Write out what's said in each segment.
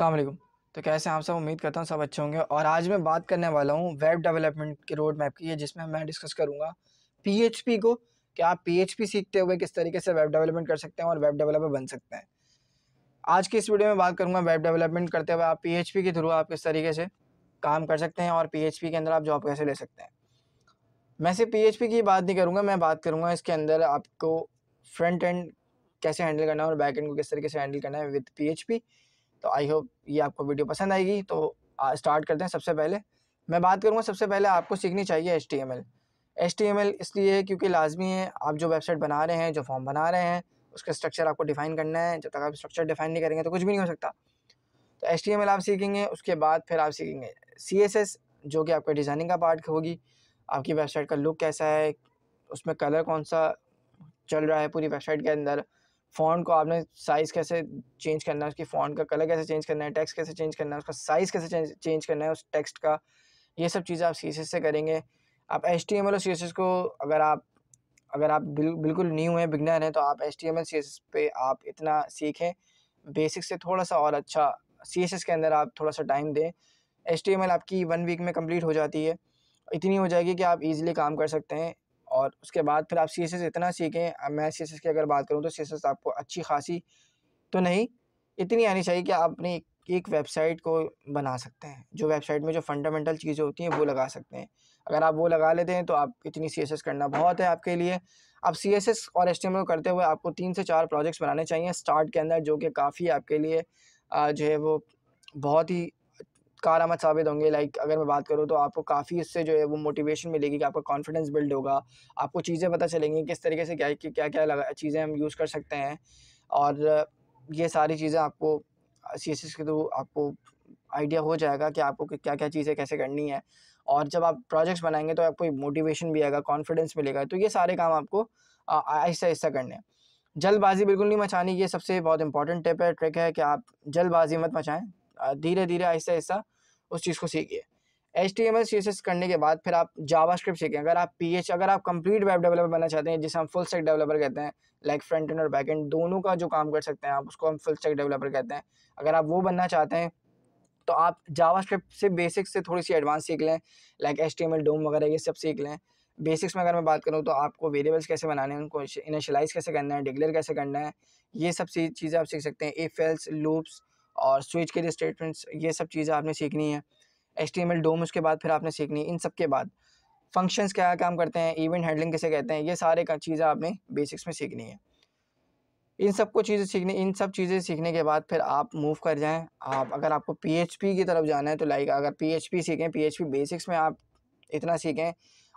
अल्लाम तो कैसे आप सब उम्मीद करता हूँ सब अच्छे होंगे और आज मैं बात करने वाला हूँ वेब डेवलपमेंट के रोड मैप की है जिसमें मैं डिस्कस करूँगा पी को कि आप पी सीखते हुए किस तरीके से वेब डेवलपमेंट कर सकते हैं और वेब डेवलपर बन सकते हैं आज की इस वीडियो में बात करूँगा वेब डेवलपमेंट करते हुए आप पी के थ्रू आप किस तरीके से काम कर सकते हैं और पी के अंदर आप जॉब कैसे ले सकते हैं मैं सिर्फ पी की बात नहीं करूँगा मैं बात करूँगा इसके अंदर आपको फ्रंट एंड कैसे हैंडल करना है और बैक एंड को किस तरीके से हैंडल करना है विद पी तो आई होप ये आपको वीडियो पसंद आएगी तो स्टार्ट करते हैं सबसे पहले मैं बात करूँगा सबसे पहले आपको सीखनी चाहिए एच टी एम इसलिए है क्योंकि लाजमी है आप जो वेबसाइट बना रहे हैं जो फॉर्म बना रहे हैं उसका स्ट्रक्चर आपको डिफ़ाइन करना है जब तक आप स्ट्रक्चर डिफ़ाइन नहीं करेंगे तो कुछ भी नहीं हो सकता तो एच आप सीखेंगे उसके बाद फिर आप सीखेंगे सी जो कि आपके डिज़ाइनिंग का पार्ट होगी आपकी वेबसाइट का लुक कैसा है उसमें कलर कौन सा चल रहा है पूरी वेबसाइट के अंदर फ़ॉन्ट को आपने साइज़ कैसे चेंज करना है उसकी फ़ॉन्ट का कलर कैसे चेंज करना है टेक्स्ट कैसे चेंज करना है उसका साइज़ कैसे चेंज करना है उस टेक्स्ट का ये सब चीज़ें आप सी से करेंगे आप एच टी एम एल और सी एस एस को अगर आप अगर आप बिल, बिल्कुल न्यू हैं बिगनर हैं तो आप H T M L C S S पे आप इतना सीखें बेसिक से थोड़ा सा और अच्छा सी एस एस के अंदर आप थोड़ा सा टाइम दें एच टी एम एल आपकी वन वीक में कम्प्लीट हो जाती है इतनी हो जाएगी कि आप इजीली काम कर सकते हैं और उसके बाद फिर आप सी एस एस इतना सीखें मैं सी एस एस की अगर बात करूँ तो सी एस एस आपको अच्छी खासी तो नहीं इतनी आनी चाहिए कि आप अपनी एक वेबसाइट को बना सकते हैं जो वेबसाइट में जो फंडामेंटल चीज़ें होती हैं वो लगा सकते हैं अगर आप वो लगा लेते हैं तो आप इतनी सी करना बहुत है आपके लिए अब सी और एस करते हुए आपको तीन से चार प्रोजेक्ट्स बनाने चाहिए स्टार्ट के अंदर जो कि काफ़ी आपके लिए जो है वो बहुत ही कारामद साबित होंगे लाइक अगर मैं बात करूँ तो आपको काफ़ी इससे जो है वो मोटिवेशन मिलेगी कि आपका कॉन्फिडेंस बिल्ड होगा आपको चीज़ें पता चलेंगी किस तरीके से क्या क्या क्या चीज़ें हम यूज़ कर सकते हैं और ये सारी चीज़ें आपको सी के थ्रू आपको आइडिया हो जाएगा कि आपको क्या क्या चीज़ें कैसे करनी है और जब आप प्रोजेक्ट्स बनाएंगे तो आपको मोटिवेशन भी आएगा कॉन्फिडेंस मिलेगा तो ये सारे काम आपको आहिस्ता आहिस्ता करने हैं जल्दबाजी बिल्कुल नहीं मचानी ये सबसे बहुत इंपॉर्टेंट टिप है ट्रिक है कि आप जल्दबाजी मत मचाएं धीरे धीरे आहिस्ता आहिस्ता उस चीज़ को सीखिए H T M L C S S करने के बाद फिर आप जावा स्क्रिप्ट सीखें अगर आप पी एच अगर आप कंप्लीट वेब डेवलपर बनना चाहते हैं जिसे हम फुल स्टैक डेवलपर कहते हैं लाइक फ्रंट एंड और बैक एंड दोनों का जो काम कर सकते हैं आप उसको हम फुल स्टैक डेवलपर कहते हैं अगर आप वो बनना चाहते हैं तो आप जावा स्क्रिप्ट से बेसिक से थोड़ी सी एडवांस सीख लें like H T M L DOM वगैरह ये सब सीख लें बेसिक्स में अगर मैं बात करूँ तो आपको वेरिएबल्स कैसे बनाने हैं उनको इनिशलाइज कैसे करना है डिक्लेयर कैसे करना है ये सब चीज़ें आप सीख सकते हैं ए फेल्स लूप्स और स्विच के लिए स्टेटमेंट्स ये सब चीज़ें आपने सीखनी है एच टी डोम उसके बाद फिर आपने सीखनी इन सब के बाद फंक्शंस क्या काम करते हैं इवेंट हैंडलिंग किसे कहते हैं ये सारे चीज़ें आपने बेसिक्स में सीखनी है इन सब को चीज़ें सीखने इन सब चीज़ें सीखने के बाद फिर आप मूव कर जाएं आप अगर आपको पीएचपी की तरफ जाना है तो लाइक अगर पीएचपी सीखें पीएचपी बेसिक्स में आप इतना सीखें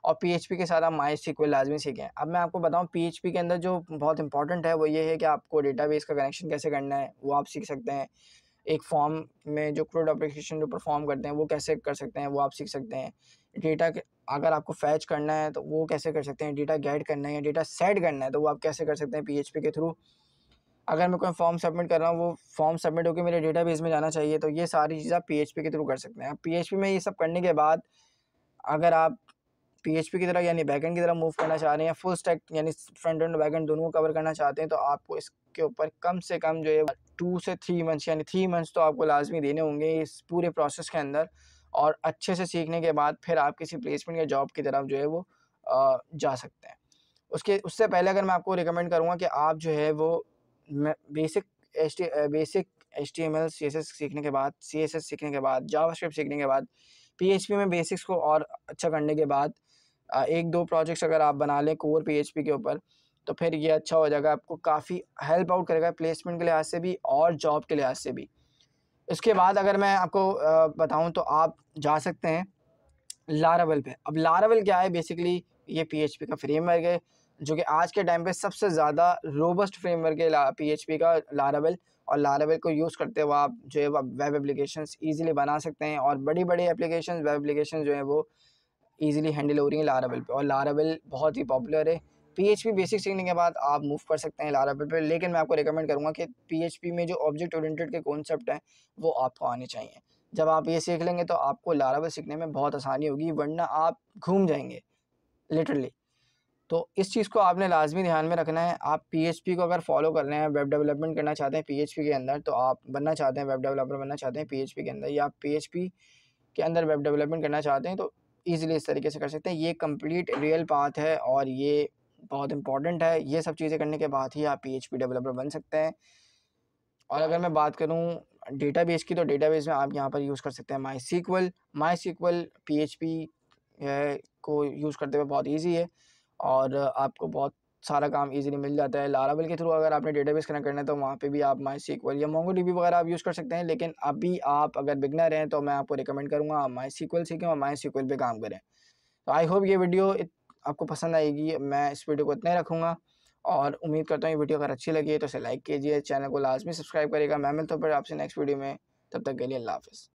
और पीएचपी के साथ आप माई सीक्वल लाजमी सीखें अब मैं आपको बताऊं पीएचपी के अंदर जो बहुत इंपॉर्टेंट है वो ये है कि आपको डेटाबेस का कनेक्शन कैसे करना है वो आप सीख सकते हैं एक फॉर्म में जो क्रूड अप्लीकेशन जो परफॉर्म करते हैं वो कैसे कर सकते हैं वो आप सीख सकते हैं डेटा अगर आपको फैच करना है तो वो कैसे कर सकते हैं डेटा गैड करना है या डेटा सेट करना है तो वो आप कैसे कर सकते हैं पीएचपी के थ्रू अगर मैं कोई फॉर्म सबमिट कर रहा हूँ वो फॉर्म सबमिट होकर मेरे डेटा में जाना चाहिए तो ये सारी चीज़ आप पी के थ्रू कर सकते हैं पी में ये सब करने के बाद अगर आप पीएचपी की तरह यानी बैकएंड की तरह मूव करना चाह रहे हैं फुल स्टैक यानी फ्रंट एंड एंड दोनों को कवर करना चाहते हैं तो आपको इसके ऊपर कम से कम जो है टू से थ्री मंथ्स यानी थ्री मंथ्स तो आपको लाजमी देने होंगे इस पूरे प्रोसेस के अंदर और अच्छे से सीखने के बाद फिर आप किसी प्लेसमेंट या जॉब की तरफ जो है वो जा सकते हैं उसके उससे पहले अगर मैं आपको रिकमेंड करूँगा कि आप जो है वो basic H basic H T M L C S S सीखने के बाद सी एस एस सीखने के बाद जावास्क्रिप्ट सीखने के बाद पी एच पी में बेसिक्स को और अच्छा करने के बाद एक दो प्रोजेक्ट्स अगर आप बना लें कोर पी के ऊपर तो फिर ये अच्छा हो जाएगा आपको काफ़ी हेल्प आउट करेगा प्लेसमेंट के लिहाज से भी और जॉब के लिहाज से भी इसके बाद अगर मैं आपको बताऊँ तो आप जा सकते हैं लारावल पे अब लारावल क्या है बेसिकली ये पीएचपी का फ्रेमवर्क है जो कि आज के टाइम पे सबसे ज़्यादा रोबस्ट फ्रेमवर्क है पीएचपी का लारावल और लारावल को यूज़ करते हुए आप जो है वेब एप्लीकेशन ईजिली बना सकते हैं और बड़ी बड़ी एप्लीकेशन वेब एप्लीकेशन जो है वो ईजिली हैंडल हो रही है लारावेल पे और लारावेल बहुत ही पॉपुलर है पीएचपी बेसिक सीखने के बाद आप मूव कर सकते हैं लारावेल पे लेकिन मैं आपको रिकमेंड करूँगा कि पीएचपी में जो ऑब्जेक्ट ओरिएंटेड के कॉन्सेप्ट हैं वो आपको आने चाहिए जब आप ये सीख लेंगे तो आपको लारावेल सीखने में बहुत आसानी होगी वरना आप घूम जाएंगे लिटरली तो इस चीज़ को आपने लाजमी ध्यान में रखना है आप पी को अगर फॉलो कर रहे हैं वेब डेवलपमेंट करना चाहते हैं पी के अंदर तो आप बनना चाहते हैं वेब डेवलपर बनना चाहते हैं पी के अंदर या पी के अंदर वेब डेवलपमेंट करना चाहते हैं तो ईजिली इस तरीके से कर सकते हैं ये कम्प्लीट रियल पाथ है और ये बहुत इंपॉर्टेंट है ये सब चीज़ें करने के बाद ही आप पी डेवलपर बन सकते हैं और अगर मैं बात करूँ बेस की तो बेस में आप यहाँ पर यूज़ कर सकते हैं MySQL MySQL P को यूज़ करते हुए बहुत ईजी है और आपको बहुत सारा काम इजीली मिल जाता है लारावल के थ्रू अगर आपने डेटाबेस कनेक्ट करना है तो वहाँ पे भी आप माई सीक्वल या मोंगो डीबी वगैरह आप यूज़ कर सकते हैं लेकिन अभी आप अगर बिगनर हैं तो मैं आपको रिकमेंड करूँगा आप माई सीक्वल सीखें और माई सीक्वल पर काम करें तो आई होप ये वीडियो आपको पसंद आएगी मैं इस वीडियो को इतना ही रखूँगा और उम्मीद करता हूँ ये वीडियो अगर अच्छी लगी है तो इसे लाइक कीजिए चैनल को लाजमी सब्सक्राइब करेगा मैं मिलता हूँ फिर आपसे नेक्स्ट वीडियो में तब तक के लिए अल्लाह हाफ़